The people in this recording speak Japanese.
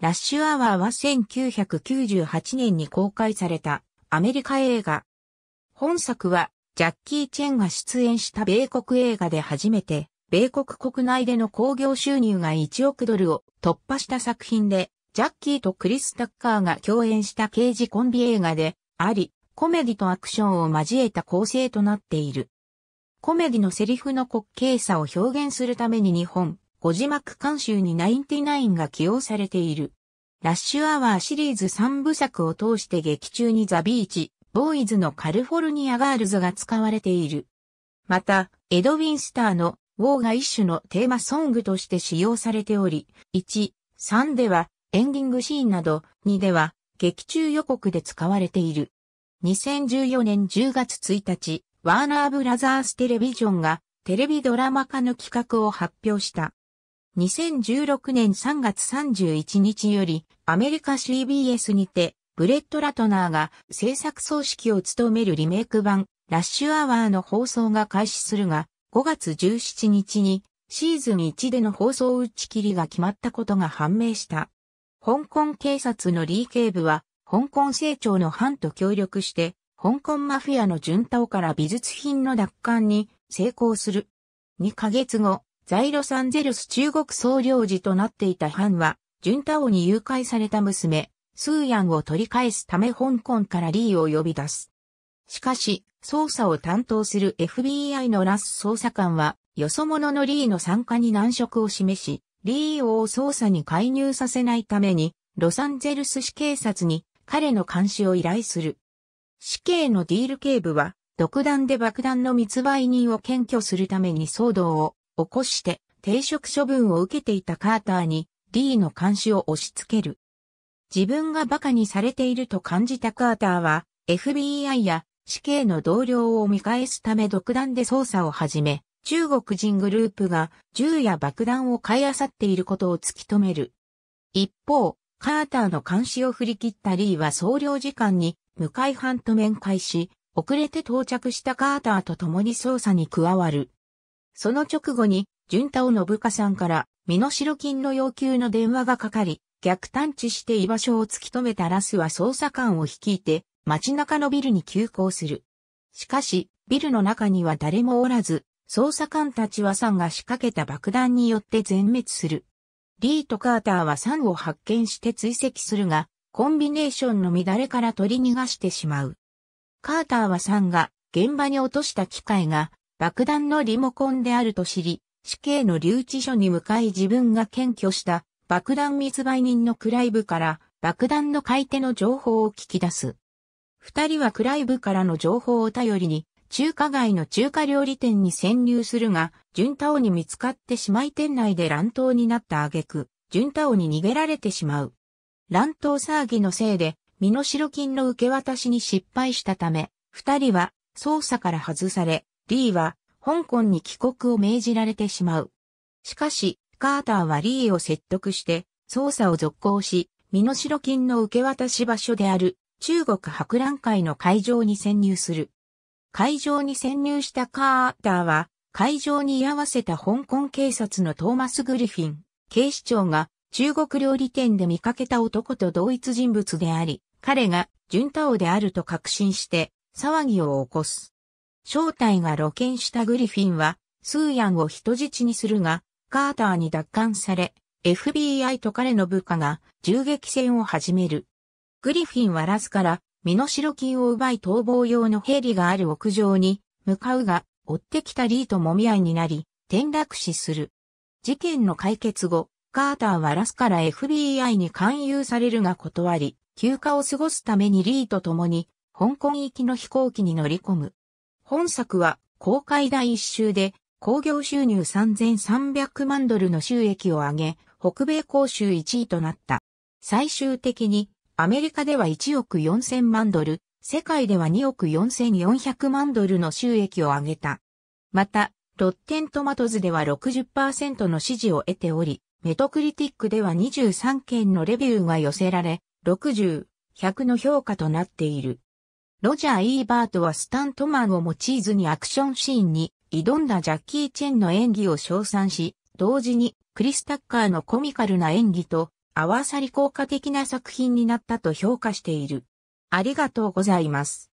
ラッシュアワーは1998年に公開されたアメリカ映画。本作はジャッキー・チェンが出演した米国映画で初めて、米国国内での興行収入が1億ドルを突破した作品で、ジャッキーとクリス・タッカーが共演した刑事コンビ映画であり、コメディとアクションを交えた構成となっている。コメディのセリフの滑稽さを表現するために日本、ご字幕監修に99が起用されている。ラッシュアワーシリーズ3部作を通して劇中にザ・ビーチ、ボーイズのカルフォルニアガールズが使われている。また、エド・ウィンスターのウォーが一種のテーマソングとして使用されており、1、3ではエンディングシーンなど、2では劇中予告で使われている。2014年10月1日、ワーナーブラザーステレビジョンがテレビドラマ化の企画を発表した。2016年3月31日よりアメリカ CBS にてブレット・ラトナーが制作総指揮を務めるリメイク版ラッシュアワーの放送が開始するが5月17日にシーズン1での放送打ち切りが決まったことが判明した。香港警察のリー警部は香港政庁の班と協力して香港マフィアの順当から美術品の奪還に成功する。2ヶ月後、在ロサンゼルス中国総領事となっていたハンは、ジュンタオに誘拐された娘、スーヤンを取り返すため香港からリーを呼び出す。しかし、捜査を担当する FBI のラス捜査官は、よそ者のリーの参加に難色を示し、リーを捜査に介入させないために、ロサンゼルス市警察に彼の監視を依頼する。死刑のディール警部は、独断で爆弾の密売人を検挙するために騒動を起こして停職処分を受けていたカーターにリーの監視を押し付ける。自分が馬鹿にされていると感じたカーターは FBI や死刑の同僚を見返すため独断で捜査を始め、中国人グループが銃や爆弾を買い漁っていることを突き止める。一方、カーターの監視を振り切ったリーは総領事館に向かい犯と面会し、遅れて到着したカーターと共に捜査に加わる。その直後に、順太を信香さんから、身の代金の要求の電話がかかり、逆探知して居場所を突き止めたラスは捜査官を率いて、街中のビルに急行する。しかし、ビルの中には誰もおらず、捜査官たちはサンが仕掛けた爆弾によって全滅する。リーとカーターはサンを発見して追跡するが、コンビネーションの乱れから取り逃がしてしまう。カーターはサンが現場に落とした機械が爆弾のリモコンであると知り、死刑の留置所に向かい自分が検挙した爆弾密売人のクライブから爆弾の買い手の情報を聞き出す。二人はクライブからの情報を頼りに中華街の中華料理店に潜入するが、純太王に見つかってしまい店内で乱闘になった挙句、純太王に逃げられてしまう。乱闘騒ぎのせいで、身の代金の受け渡しに失敗したため、二人は捜査から外され、リーは香港に帰国を命じられてしまう。しかし、カーターはリーを説得して捜査を続行し、身代金の受け渡し場所である中国博覧会の会場に潜入する。会場に潜入したカーターは会場に居合わせた香港警察のトーマス・グリフィン、警視庁が中国料理店で見かけた男と同一人物であり、彼がン太オであると確信して騒ぎを起こす。正体が露見したグリフィンは、スーヤンを人質にするが、カーターに奪還され、FBI と彼の部下が銃撃戦を始める。グリフィンはラスから身代金を奪い逃亡用のヘリがある屋上に向かうが、追ってきたリーともみ合いになり、転落死する。事件の解決後、カーターはラスから FBI に勧誘されるが断り、休暇を過ごすためにリーと共に香港行きの飛行機に乗り込む。本作は公開第一週で興行収入3300万ドルの収益を上げ、北米公衆1位となった。最終的にアメリカでは1億4000万ドル、世界では2億4400万ドルの収益を上げた。また、ロッテントマトズでは60%の支持を得ており、メトクリティックでは23件のレビューが寄せられ、60、100の評価となっている。ロジャー・イーバートはスタントマンを用いずにアクションシーンに挑んだジャッキー・チェンの演技を称賛し、同時にクリス・タッカーのコミカルな演技と合わさり効果的な作品になったと評価している。ありがとうございます。